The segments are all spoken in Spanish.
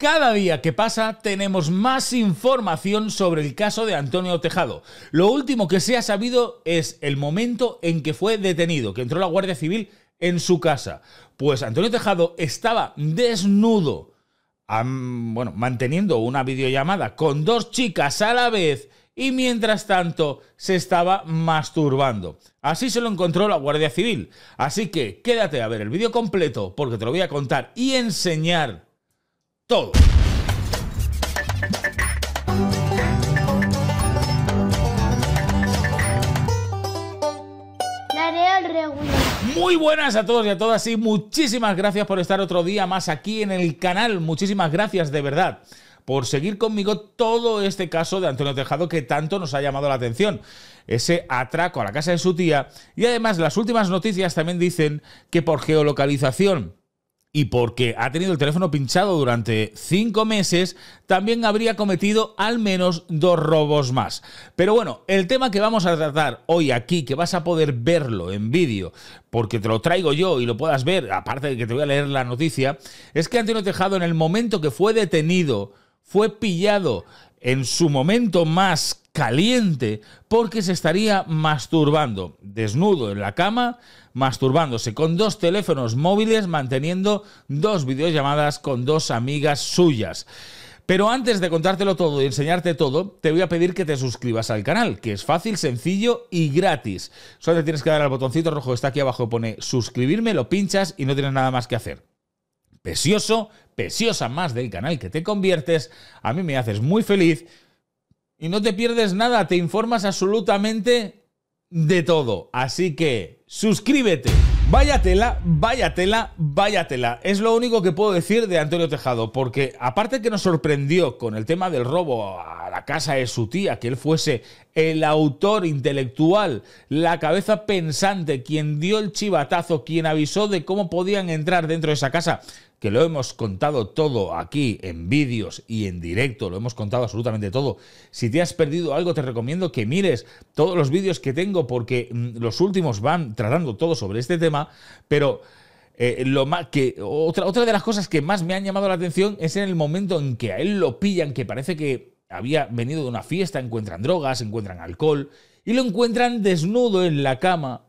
Cada día que pasa tenemos más información sobre el caso de Antonio Tejado. Lo último que se ha sabido es el momento en que fue detenido, que entró la Guardia Civil en su casa. Pues Antonio Tejado estaba desnudo, bueno, manteniendo una videollamada con dos chicas a la vez y mientras tanto se estaba masturbando. Así se lo encontró la Guardia Civil. Así que quédate a ver el vídeo completo porque te lo voy a contar y enseñar todo. Muy buenas a todos y a todas y muchísimas gracias por estar otro día más aquí en el canal. Muchísimas gracias de verdad por seguir conmigo todo este caso de Antonio Tejado que tanto nos ha llamado la atención. Ese atraco a la casa de su tía y además las últimas noticias también dicen que por geolocalización y porque ha tenido el teléfono pinchado durante cinco meses, también habría cometido al menos dos robos más. Pero bueno, el tema que vamos a tratar hoy aquí, que vas a poder verlo en vídeo, porque te lo traigo yo y lo puedas ver, aparte de que te voy a leer la noticia, es que Antonio Tejado en el momento que fue detenido, fue pillado en su momento más caliente porque se estaría masturbando desnudo en la cama, masturbándose con dos teléfonos móviles, manteniendo dos videollamadas con dos amigas suyas. Pero antes de contártelo todo y enseñarte todo, te voy a pedir que te suscribas al canal, que es fácil, sencillo y gratis. Solo te tienes que dar al botoncito rojo que está aquí abajo, pone suscribirme, lo pinchas y no tienes nada más que hacer. Pesioso, pesiosa más del canal que te conviertes, a mí me haces muy feliz y no te pierdes nada, te informas absolutamente de todo. Así que suscríbete. Vaya tela, vaya tela, vaya tela. Es lo único que puedo decir de Antonio Tejado, porque aparte que nos sorprendió con el tema del robo a la casa de su tía, que él fuese el autor intelectual, la cabeza pensante, quien dio el chivatazo, quien avisó de cómo podían entrar dentro de esa casa, que lo hemos contado todo aquí en vídeos y en directo, lo hemos contado absolutamente todo. Si te has perdido algo, te recomiendo que mires todos los vídeos que tengo porque mm, los últimos van tratando todo sobre este tema, pero... Eh, lo más que otra, otra de las cosas que más me han llamado la atención es en el momento en que a él lo pillan, que parece que había venido de una fiesta, encuentran drogas, encuentran alcohol, y lo encuentran desnudo en la cama,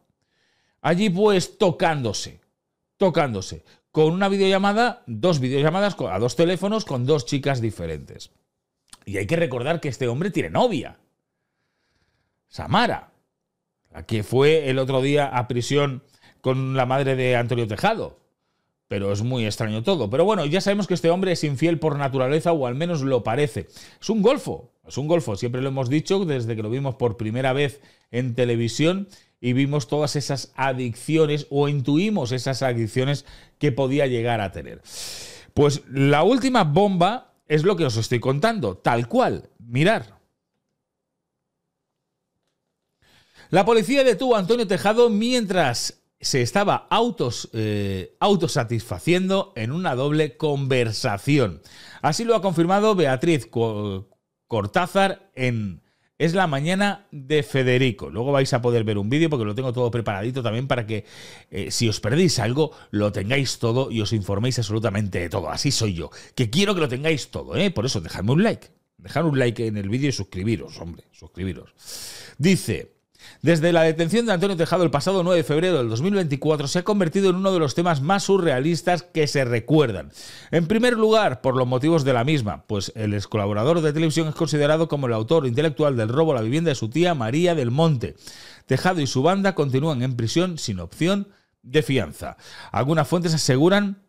allí pues tocándose, tocándose con una videollamada, dos videollamadas a dos teléfonos con dos chicas diferentes. Y hay que recordar que este hombre tiene novia. Samara, la que fue el otro día a prisión con la madre de Antonio Tejado. Pero es muy extraño todo. Pero bueno, ya sabemos que este hombre es infiel por naturaleza, o al menos lo parece. Es un golfo, es un golfo, siempre lo hemos dicho desde que lo vimos por primera vez en televisión y vimos todas esas adicciones o intuimos esas adicciones que podía llegar a tener. Pues la última bomba es lo que os estoy contando, tal cual, mirar. La policía detuvo a Antonio Tejado mientras se estaba autos, eh, autosatisfaciendo en una doble conversación. Así lo ha confirmado Beatriz Cortázar en es la mañana de Federico. Luego vais a poder ver un vídeo porque lo tengo todo preparadito también para que eh, si os perdéis algo, lo tengáis todo y os informéis absolutamente de todo. Así soy yo, que quiero que lo tengáis todo, ¿eh? Por eso dejadme un like. Dejad un like en el vídeo y suscribiros, hombre, suscribiros. Dice, desde la detención de Antonio Tejado el pasado 9 de febrero del 2024 se ha convertido en uno de los temas más surrealistas que se recuerdan. En primer lugar, por los motivos de la misma, pues el ex colaborador de televisión es considerado como el autor intelectual del robo a la vivienda de su tía María del Monte. Tejado y su banda continúan en prisión sin opción de fianza. Algunas fuentes aseguran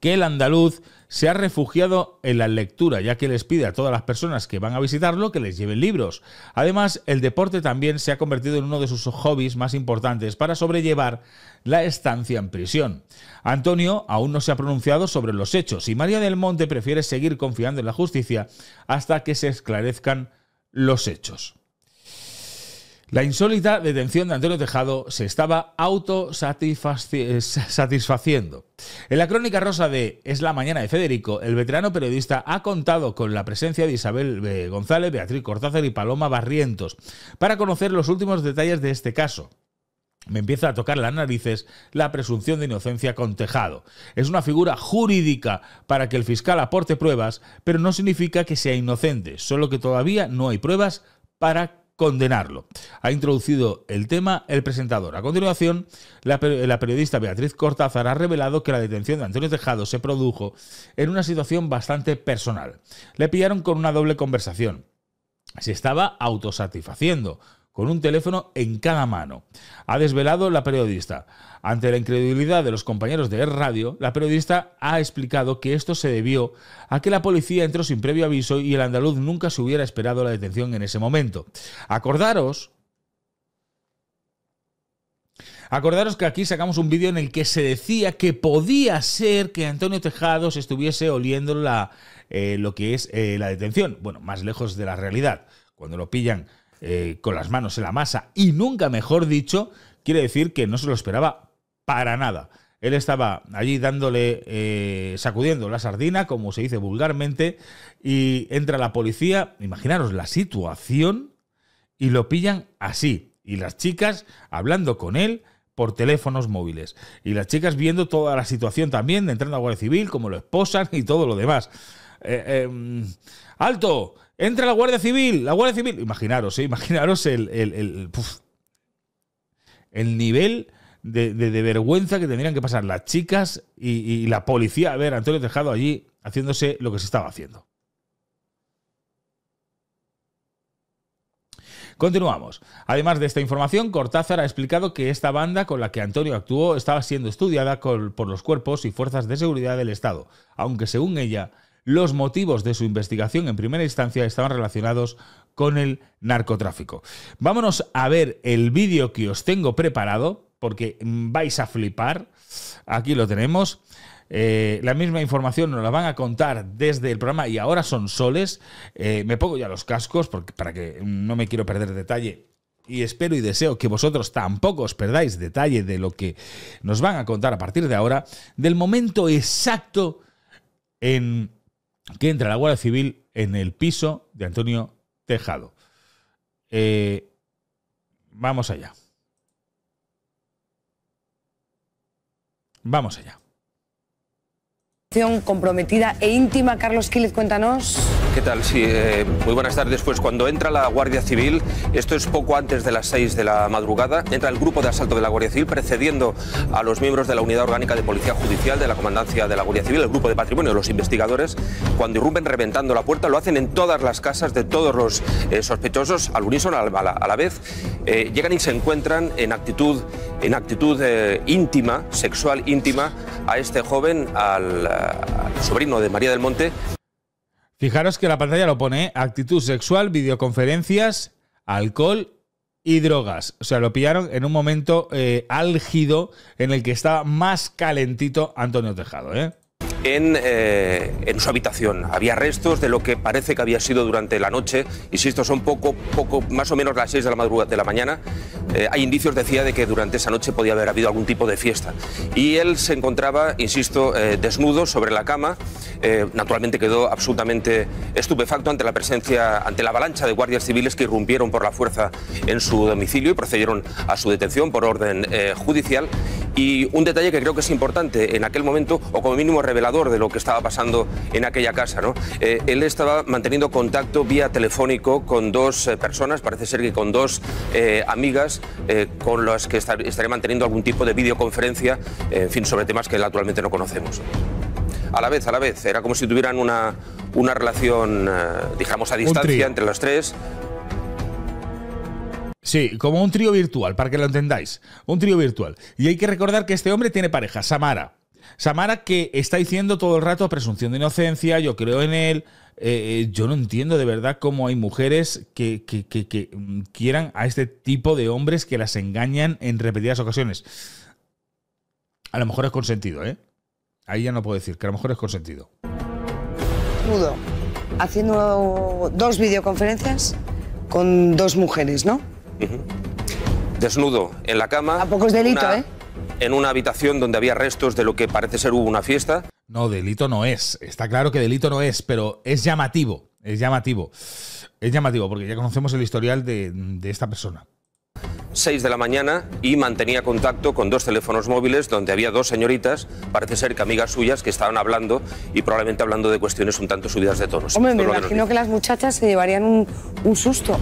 que el andaluz se ha refugiado en la lectura, ya que les pide a todas las personas que van a visitarlo que les lleven libros. Además, el deporte también se ha convertido en uno de sus hobbies más importantes para sobrellevar la estancia en prisión. Antonio aún no se ha pronunciado sobre los hechos y María del Monte prefiere seguir confiando en la justicia hasta que se esclarezcan los hechos. La insólita detención de Antonio Tejado se estaba autosatisfaciendo. Eh, en la crónica rosa de Es la mañana de Federico, el veterano periodista ha contado con la presencia de Isabel González, Beatriz Cortázar y Paloma Barrientos para conocer los últimos detalles de este caso. Me empieza a tocar las narices la presunción de inocencia con Tejado. Es una figura jurídica para que el fiscal aporte pruebas, pero no significa que sea inocente, solo que todavía no hay pruebas para condenarlo. Ha introducido el tema el presentador. A continuación, la, la, periodista Beatriz Cortázar ha revelado que la detención de Antonio Tejado se produjo en una situación bastante personal. Le pillaron con una doble conversación. Se estaba autosatisfaciendo, con un teléfono en cada mano. Ha desvelado la periodista. Ante la incredulidad de los compañeros de Radio, la periodista ha explicado que esto se debió a que la policía entró sin previo aviso y el andaluz nunca se hubiera esperado la detención en ese momento. Acordaros Acordaros que aquí sacamos un vídeo en el que se decía que podía ser que Antonio Tejados estuviese oliendo la, eh, lo que es eh, la detención. Bueno, más lejos de la realidad. Cuando lo pillan eh, con las manos en la masa y nunca mejor dicho, quiere decir que no se lo esperaba para nada. Él estaba allí dándole, eh, sacudiendo la sardina, como se dice vulgarmente, y entra la policía, imaginaros la situación, y lo pillan así. Y las chicas hablando con él por teléfonos móviles. Y las chicas viendo toda la situación también, entrando a Guardia Civil, como lo esposan y todo lo demás. Eh, em, alto, entra la Guardia Civil, la Guardia Civil. Imaginaros, eh, imaginaros el, el, nivel de, vergüenza que tendrían que pasar las chicas y, la policía. A ver, Antonio dejado allí haciéndose lo que se estaba haciendo. Continuamos. Además de esta información, Cortázar ha explicado que esta banda con la que Antonio actuó estaba siendo estudiada por los cuerpos y fuerzas de seguridad del Estado, aunque según ella, los motivos de su investigación en primera instancia estaban relacionados con el narcotráfico. Vámonos a ver el vídeo que os tengo preparado, porque vais a flipar. Aquí lo tenemos. Eh, la misma información nos la van a contar desde el programa y ahora son soles. Eh, me pongo ya los cascos porque, para que no me quiero perder detalle. Y espero y deseo que vosotros tampoco os perdáis detalle de lo que nos van a contar a partir de ahora, del momento exacto en que entra la Guardia Civil en el piso de Antonio Tejado. Eh, vamos allá. Vamos allá comprometida e íntima. Carlos Quílez, cuéntanos. ¿Qué tal? Sí, eh, muy buenas tardes. Pues cuando entra la Guardia Civil, esto es poco antes de las 6 de la madrugada, entra el grupo de asalto de la Guardia Civil precediendo a los miembros de la Unidad Orgánica de Policía Judicial de la Comandancia de la Guardia Civil, el grupo de patrimonio, los investigadores, cuando irrumpen reventando la puerta, lo hacen en todas las casas de todos los eh, sospechosos, al unísono, a la, a la vez. Eh, llegan y se encuentran en actitud, en actitud íntima, sexual íntima, a este joven, al sobrino de María del Monte. Fijaros que la pantalla lo pone ¿eh? actitud sexual, videoconferencias, alcohol y drogas. O sea, lo pillaron en un momento eh, álgido en el que estaba más calentito Antonio Tejado. ¿eh? Eh, en, su habitación. Había restos de lo que parece que había sido durante la noche. Insisto, son poco, poco más o menos las 6 de la madrugada de la mañana. Eh, hay indicios, decía, de que durante esa noche podía haber habido algún tipo de fiesta. Y él se encontraba, insisto, eh, desnudo sobre la cama. naturalmente quedó absolutamente estupefacto ante la presencia, ante la avalancha de guardias civiles que irrumpieron por la fuerza en su domicilio y procedieron a su detención por orden judicial. Y un detalle que creo que es importante en aquel momento, o como mínimo revelador de lo que estaba pasando en aquella casa, ¿no? Eh, él estaba manteniendo contacto vía telefónico con dos eh, personas, parece ser que con dos eh, amigas, con las que estaría manteniendo algún tipo de videoconferencia, en fin, sobre temas que actualmente no conocemos a la vez, a la vez. Era como si tuvieran una, una relación, digamos, a distancia entre los tres, Sí, como un trío virtual, para que lo entendáis. Un trío virtual. Y hay que recordar que este hombre tiene pareja, Samara. Samara que está diciendo todo el rato presunción de inocencia, yo creo en él. Eh, eh, yo no entiendo de verdad cómo hay mujeres que, mm, quieran a este tipo de hombres que las engañan en repetidas ocasiones. A lo mejor es consentido, ¿eh? Ahí ya no puedo decir, que a lo mejor es consentido. Haciendo dos videoconferencias con dos mujeres, ¿no? Desnudo en la cama. Tampoco es delito, ¿eh? En una habitación donde había restos de lo que parece ser hubo una fiesta. No, delito no es. Está claro que delito no es, pero es llamativo. Es llamativo. Es llamativo porque ya conocemos el historial de esta persona. 6 de la mañana y mantenía contacto con dos teléfonos móviles donde había dos señoritas, parece ser que amigas suyas, que estaban hablando y probablemente hablando de cuestiones un tanto subidas de tono. Hombre, me imagino que, las muchachas se llevarían un, un susto,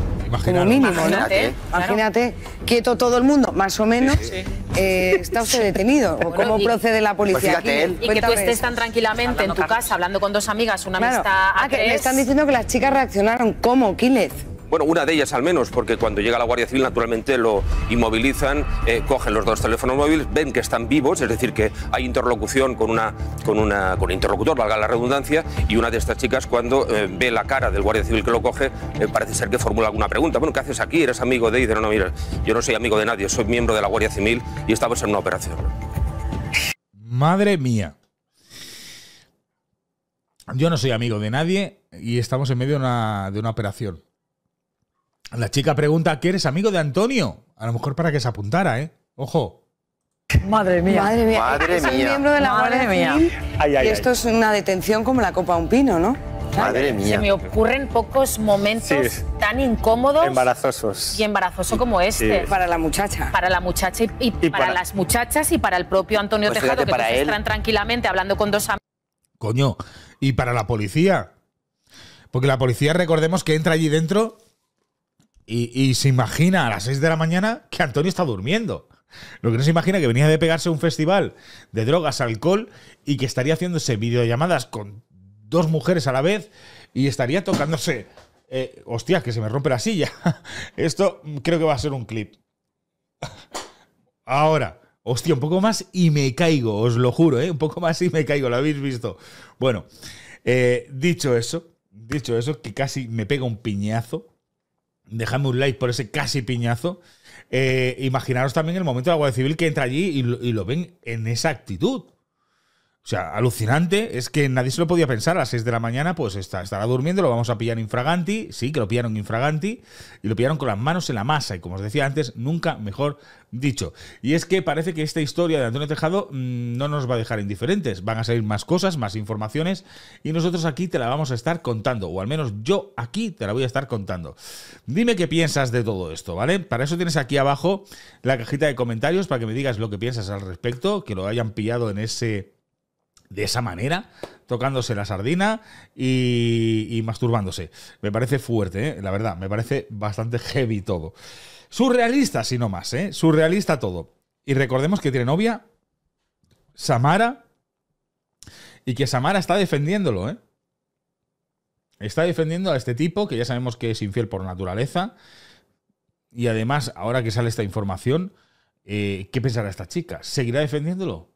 mínimo, Imagínate, ah, Imagínate, quieto todo el mundo, más o menos, eh, está usted detenido. ¿Cómo procede la pues policía? Y, que tú estés tan tranquilamente en tu casa hablando con dos amigas, una amistad a ah, que me están diciendo que las chicas reaccionaron. ¿Cómo, Quílez? bueno, una de ellas al menos, porque cuando llega la Guardia Civil naturalmente lo inmovilizan, eh, cogen los dos teléfonos móviles, ven que están vivos, es decir, que hay interlocución con una con una con interlocutor, valga la redundancia, y una de estas chicas cuando eh, ve la cara del Guardia Civil que lo coge, eh, parece ser que formula alguna pregunta. Bueno, ¿qué haces aquí? ¿Eres amigo de? Y no, no, mira, yo no soy amigo de nadie, soy miembro de la Guardia Civil y estamos en una operación. Madre mía. Yo no soy amigo de nadie y estamos en medio de una operación. La chica pregunta que eres amigo de Antonio. A lo mejor para que se apuntara, ¿eh? Ojo. Madre mía. Madre mía. Madre mía. y esto es una detención como la copa a un pino, ¿no? Madre mía. Se me ocurren pocos momentos tan incómodos. Embarazosos. Y embarazoso como este. Para la muchacha. Para la muchacha y, para, las muchachas y para el propio Antonio pues Tejado, que para tranquilamente hablando con dos amigos. Coño, y para la policía. Porque la policía, recordemos que entra allí dentro y, se imagina a las 6 de la mañana que Antonio está durmiendo. Lo que no se imagina que venía de pegarse un festival de drogas, alcohol y que estaría haciéndose videollamadas con dos mujeres a la vez y estaría tocándose. Eh, hostia, que se me rompe la silla. Esto creo que va a ser un clip. Ahora, hostia, un poco más y me caigo, os lo juro, ¿eh? un poco más y me caigo, lo habéis visto. Bueno, eh, dicho eso, dicho eso, que casi me pega un piñazo Dejadme un like por ese casi piñazo. Eh, imaginaros también el momento de la Guardia Civil que entra allí y lo ven en esa actitud. O sea, alucinante, es que nadie se lo podía pensar. A las 6 de la mañana, pues estará durmiendo, lo vamos a pillar infraganti. Sí, que lo pillaron infraganti y lo pillaron con las manos en la masa. Y como os decía antes, nunca mejor dicho. Y es que parece que esta historia de Antonio Tejado mm, no nos va a dejar indiferentes. Van a salir más cosas, más informaciones y nosotros aquí te la vamos a estar contando. O al menos yo aquí te la voy a estar contando. Dime qué piensas de todo esto, ¿vale? Para eso tienes aquí abajo la cajita de comentarios para que me digas lo que piensas al respecto, que lo hayan pillado en ese de esa manera, tocándose la sardina y, masturbándose. Me parece fuerte, ¿eh? la verdad, me parece bastante heavy todo. Surrealista, si no más, ¿eh? surrealista todo. Y recordemos que tiene novia, Samara, y que Samara está defendiéndolo, ¿eh? Está defendiendo a este tipo, que ya sabemos que es infiel por naturaleza. Y además, ahora que sale esta información, ¿qué pensará esta chica? ¿Seguirá defendiéndolo?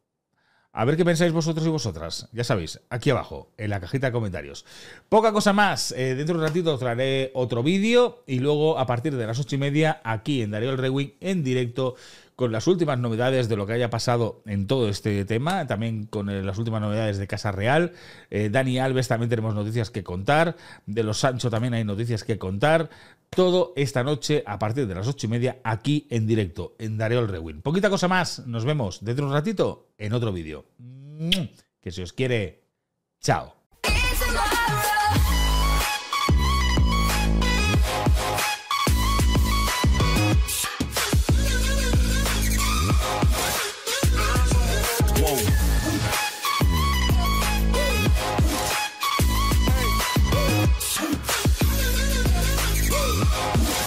A ver qué pensáis vosotros y vosotras. Ya sabéis, aquí abajo, en la cajita de comentarios. Poca cosa más. Eh, dentro de un ratito traeré otro vídeo y luego a partir de las ocho y media aquí en Darío el Rewind en directo con las últimas novedades de lo que haya pasado en todo este tema, también con eh, las últimas novedades de Casa Real. Eh, Dani Alves también tenemos noticias que contar, de los Sancho también hay noticias que contar. Todo esta noche a partir de las ocho y media aquí en directo, en Dareol Rewin. Poquita cosa más, nos vemos dentro de un ratito en otro vídeo. Que si os quiere, chao.